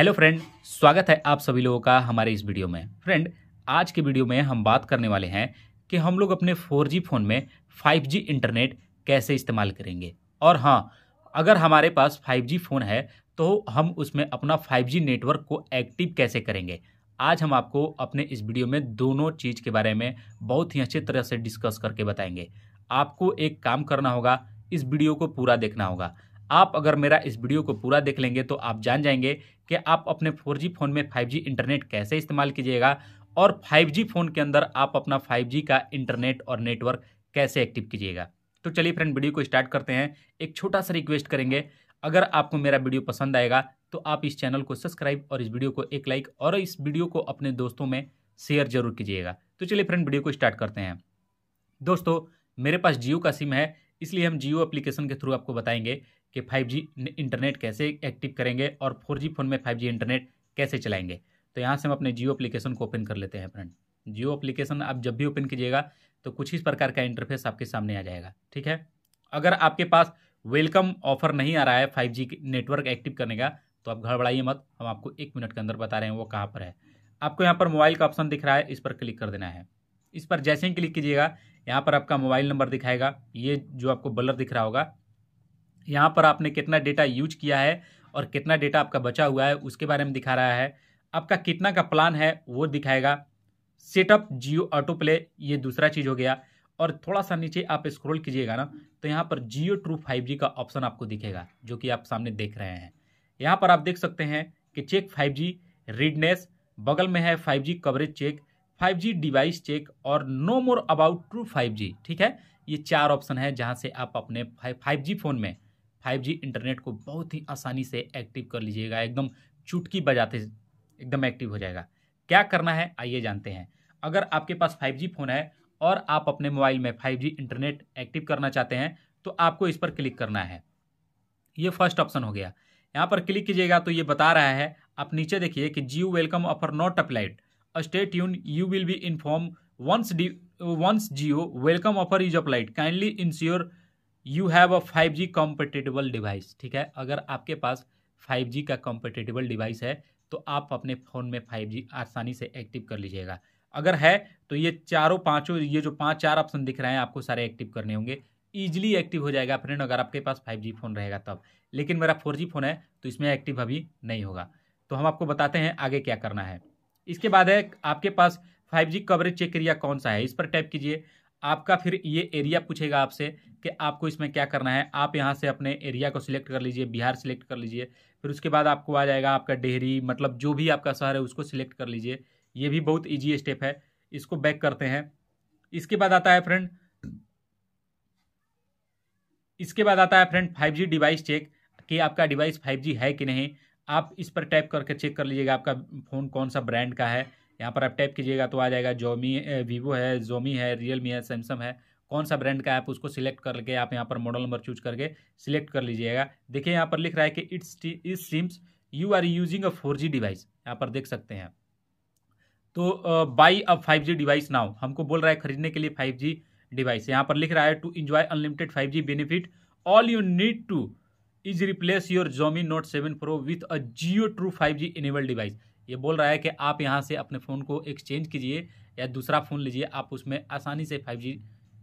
Hello friend स्वागत है आप सभी लोगों का हमारे इस वीडियो में फ्रेंड आज के वीडियो में हम बात करने वाले हैं कि हम लोग अपने 4G फ़ोन में 5G इंटरनेट कैसे इस्तेमाल करेंगे और हाँ अगर हमारे पास 5G फ़ोन है तो हम उसमें अपना 5G नेटवर्क को एक्टिव कैसे करेंगे आज हम आपको अपने इस वीडियो में दोनों चीज़ के बारे में बहुत ही अच्छी तरह से डिस्कस करके बताएंगे आपको एक काम करना होगा इस वीडियो को पूरा देखना होगा आप अगर मेरा इस वीडियो को पूरा देख लेंगे तो आप जान जाएंगे कि आप अपने 4G फ़ोन में 5G इंटरनेट कैसे इस्तेमाल कीजिएगा और 5G फ़ोन के अंदर आप अपना 5G का इंटरनेट और नेटवर्क कैसे एक्टिव कीजिएगा तो चलिए फ्रेंड वीडियो को स्टार्ट करते हैं एक छोटा सा रिक्वेस्ट करेंगे अगर आपको मेरा वीडियो पसंद आएगा तो आप इस चैनल को सब्सक्राइब और इस वीडियो को एक लाइक और इस वीडियो को अपने दोस्तों में शेयर जरूर कीजिएगा तो चलिए फ्रेंड वीडियो को स्टार्ट करते हैं दोस्तों मेरे पास जियो का सिम है इसलिए हम जियो एप्लीकेशन के थ्रू आपको बताएंगे कि 5G इंटरनेट कैसे एक्टिव करेंगे और 4G फ़ोन में 5G इंटरनेट कैसे चलाएंगे तो यहाँ से हम अपने जियो एप्लीकेशन को ओपन कर लेते हैं फ्रेंड जियो एप्लीकेशन आप जब भी ओपन कीजिएगा तो कुछ ही प्रकार का इंटरफेस आपके सामने आ जाएगा ठीक है अगर आपके पास वेलकम ऑफर नहीं आ रहा है फाइव जी नेटवर्क एक्टिव करने का तो आप घबराइए मत हम आपको एक मिनट के अंदर बता रहे हैं वो कहाँ पर है आपको यहाँ पर मोबाइल का ऑप्शन दिख रहा है इस पर क्लिक कर देना है इस पर जैसे ही क्लिक कीजिएगा यहाँ पर आपका मोबाइल नंबर दिखाएगा ये जो आपको बलर दिख रहा होगा यहाँ पर आपने कितना डेटा यूज किया है और कितना डेटा आपका बचा हुआ है उसके बारे में दिखा रहा है आपका कितना का प्लान है वो दिखाएगा सेटअप जियो ऑटो प्ले ये दूसरा चीज़ हो गया और थोड़ा सा नीचे आप स्क्रॉल कीजिएगा ना तो यहाँ पर जियो ट्रू फाइव जी का ऑप्शन आपको दिखेगा जो कि आप सामने देख रहे हैं यहाँ पर आप देख सकते हैं कि चेक फाइव जी रीडनेस बगल में है five G coverage check 5G device check और know more about true 5G ठीक है ये चार ऑप्शन है जहाँ से आप अपने 5G फ़ोन में 5G इंटरनेट को बहुत ही आसानी से एक्टिव कर लीजिएगा एकदम चुटकी बजाते एकदम एक्टिव हो जाएगा क्या करना है आइए जानते हैं अगर आपके पास 5G फ़ोन है और आप अपने मोबाइल में 5G इंटरनेट एक्टिव करना चाहते हैं तो आपको इस पर क्लिक करना है ये फर्स्ट ऑप्शन हो गया यहाँ पर क्लिक कीजिएगा तो ये बता रहा है आप नीचे देखिए कि Jio welcome offer not applied stay tuned you will be inform once the once Jio welcome offer is applied kindly ensure you have a five G compatible device ठीक है अगर आपके पास फाइव जी का कॉम्पिटेटेबल डिवाइस है तो आप अपने फ़ोन में फाइव जी आसानी से एक्टिव कर लीजिएगा अगर है तो ये चारों पांचों ये जो पांच चार ऑप्शन दिख रहे हैं आपको सारे एक्टिव करने होंगे ईजिली एक्टिव हो जाएगा फ्रेंड अगर आपके पास फाइव जी फ़ोन रहेगा तब लेकिन मेरा फोर जी फ़ोन है तो इसमें एक्टिव अभी नहीं होगा तो हम आपको बताते हैं आगे क्या करना है इसके बाद है आपके पास 5G कवरेज चेक एरिया कौन सा है इस पर टैप कीजिए आपका फिर ये एरिया पूछेगा आपसे कि आपको इसमें क्या करना है आप यहाँ से अपने एरिया को सिलेक्ट कर लीजिए बिहार सिलेक्ट कर लीजिए फिर उसके बाद आपको आ जाएगा आपका डेहरी मतलब जो भी आपका शहर है उसको सिलेक्ट कर लीजिए ये भी बहुत ईजी स्टेप है इसको बैक करते हैं इसके बाद आता है फ्रेंड इसके बाद आता है फ्रेंड फाइव डिवाइस चेक कि आपका डिवाइस फाइव है कि नहीं आप इस पर टाइप करके चेक कर लीजिएगा आपका फ़ोन कौन सा ब्रांड का है यहाँ पर आप टाइप कीजिएगा तो आ जाएगा जोमी वीवो है जोमी है रियलमी है सैमसंग है कौन सा ब्रांड का आप उसको सिलेक्ट करके आप यहाँ पर मॉडल नंबर चूज करके सिलेक्ट कर लीजिएगा देखिए यहाँ पर लिख रहा है कि it's is seems you are using a four G device यहाँ पर देख सकते हैं तो buy a five G device now हमको बोल रहा है खरीदने के लिए फाइव जी डिवाइस यहाँ पर लिख रहा है to enjoy unlimited five G benefit all you need to is replace your Xiaomi note seven pro with a Jio true five G enable device ये बोल रहा है कि आप यहाँ से अपने फ़ोन को एक्सचेंज कीजिए या दूसरा फ़ोन लीजिए आप उसमें आसानी से फाइव जी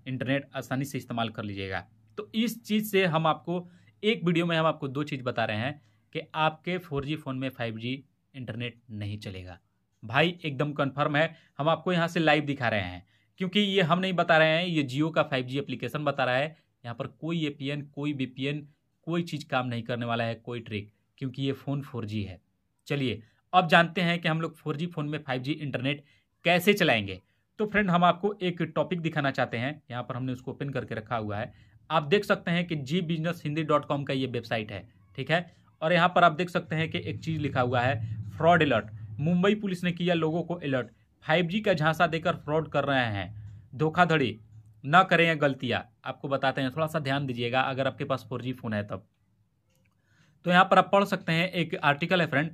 इंटरनेट आसानी से इस्तेमाल कर लीजिएगा तो इस चीज़ से हम आपको एक वीडियो में हम आपको दो चीज़ बता रहे हैं कि आपके फोर जी फ़ोन में फाइव जी इंटरनेट नहीं चलेगा भाई एकदम कन्फर्म है हम आपको यहाँ से लाइव दिखा रहे हैं क्योंकि ये हम नहीं बता रहे हैं ये जियो का फाइव जी एप्लीकेशन बता रहा है यहाँ पर कोई ए पी एन कोई बी पी एन कोई चीज़ काम नहीं करने वाला है कोई ट्रिक क्योंकि ये फ़ोन फोर है चलिए अब जानते हैं कि हम लोग फोर फ़ोन में फाइव इंटरनेट कैसे चलाएंगे तो फ्रेंड हम आपको एक टॉपिक दिखाना चाहते हैं यहाँ पर हमने उसको ओपन करके रखा हुआ है आप देख सकते हैं कि Zee business Hindi dot com का ये वेबसाइट है ठीक है और यहाँ पर आप देख सकते हैं कि एक चीज़ लिखा हुआ है फ्रॉड अलर्ट मुंबई पुलिस ने किया लोगों को अलर्ट 5G का झांसा देकर फ्रॉड कर रहे हैं धोखाधड़ी न करें गलतियाँ आपको बताते हैं थोड़ा सा ध्यान दीजिएगा अगर आपके पास फोर फ़ोन है तब तो यहाँ पर आप पढ़ सकते हैं एक आर्टिकल है फ्रेंड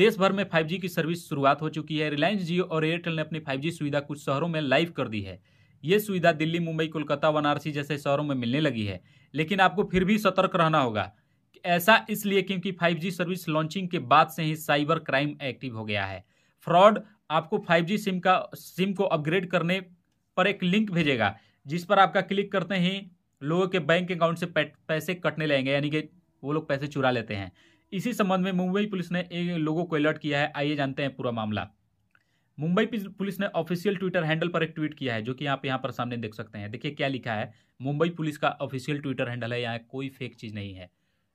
देश भर में 5G की सर्विस शुरुआत हो चुकी है रिलायंस जियो और एयरटेल ने अपनी 5G सुविधा कुछ शहरों में लाइव कर दी है ये सुविधा दिल्ली मुंबई कोलकाता वाराणसी जैसे शहरों में मिलने लगी है लेकिन आपको फिर भी सतर्क रहना होगा ऐसा इसलिए क्योंकि 5G सर्विस लॉन्चिंग के बाद से ही साइबर क्राइम एक्टिव हो गया है फ्रॉड आपको फाइव सिम का सिम को अपग्रेड करने पर एक लिंक भेजेगा जिस पर आपका क्लिक करते ही लोगों के बैंक अकाउंट से पैसे कटने लगेंगे यानी कि वो लोग पैसे चुरा लेते हैं इसी संबंध में मुंबई पुलिस ने लोगों को अलर्ट किया है आइए जानते हैं पूरा मामला मुंबई पुलिस ने ऑफिशियल ट्विटर हैंडल पर एक ट्वीट किया है जो कि आप यहाँ पर सामने देख सकते हैं देखिए क्या लिखा है मुंबई पुलिस का ऑफिशियल ट्विटर हैंडल है यहाँ कोई फेक चीज़ नहीं है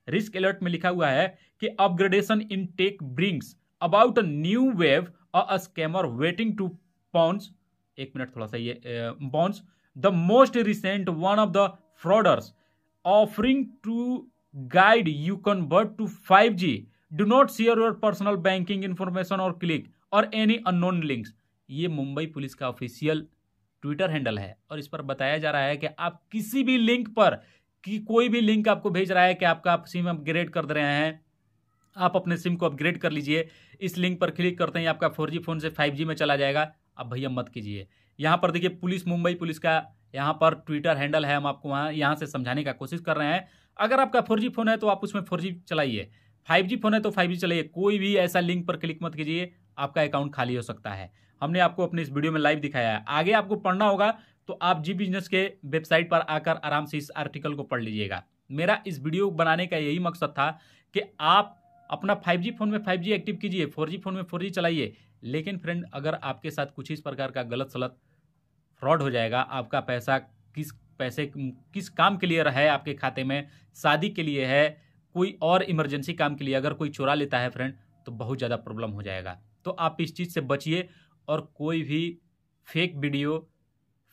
रिस्क अलर्ट में लिखा हुआ है कि upgradation in tech brings about a new wave a scammer waiting to pounce एक मिनट थोड़ा सा ये pounce the most recent one of the frauders offering to guide you convert to 5G. Do not share your personal banking information or click or any unknown links. ये Mumbai police का official Twitter handle है और इस पर बताया जा रहा है कि आप किसी भी लिंक पर कि कोई भी लिंक आपको भेज रहा है कि आपका आप सिम अपग्रेड कर दे रहे हैं आप अपने सिम को अपग्रेड कर लीजिए इस लिंक पर क्लिक करते हैं आपका फोर फोन से फाइव में चला जाएगा अब भैया मत कीजिए यहाँ पर देखिए पुलिस मुंबई पुलिस का यहाँ पर ट्विटर हैंडल है हम आपको वहाँ यहाँ से समझाने का कोशिश कर रहे हैं अगर आपका फोर फ़ोन है तो आप उसमें फोर चलाइए फाइव फ़ोन है तो फाइव चलाइए कोई भी ऐसा लिंक पर क्लिक मत कीजिए आपका अकाउंट खाली हो सकता है हमने आपको अपने इस वीडियो में लाइव दिखाया है आगे आपको पढ़ना होगा तो आप जी बिजनेस के वेबसाइट पर आकर आराम से इस आर्टिकल को पढ़ लीजिएगा मेरा इस वीडियो बनाने का यही मकसद था कि आप अपना 5G फ़ोन में 5G एक्टिव कीजिए 4G फ़ोन में 4G चलाइए लेकिन फ्रेंड अगर आपके साथ कुछ इस प्रकार का गलत सलत फ्रॉड हो जाएगा आपका पैसा किस पैसे किस काम के लिए रहे आपके खाते में शादी के लिए है कोई और इमरजेंसी काम के लिए अगर कोई चुरा लेता है फ्रेंड तो बहुत ज़्यादा प्रॉब्लम हो जाएगा तो आप इस चीज़ से बचिए और कोई भी फेक वीडियो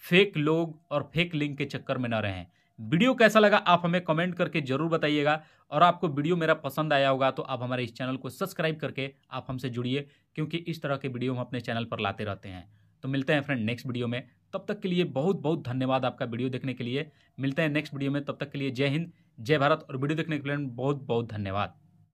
फेक लोग और फेक लिंक के चक्कर में ना रहें वीडियो कैसा लगा आप हमें कमेंट करके जरूर बताइएगा और आपको वीडियो मेरा पसंद आया होगा तो आप हमारे इस चैनल को सब्सक्राइब करके आप हमसे जुड़िए क्योंकि इस तरह के वीडियो हम अपने चैनल पर लाते रहते हैं तो मिलते हैं फ्रेंड नेक्स्ट वीडियो में तब तक के लिए बहुत बहुत धन्यवाद आपका वीडियो देखने के लिए मिलते हैं नेक्स्ट वीडियो में तब तक के लिए जय हिंद जय भारत और वीडियो देखने के लिए बहुत बहुत धन्यवाद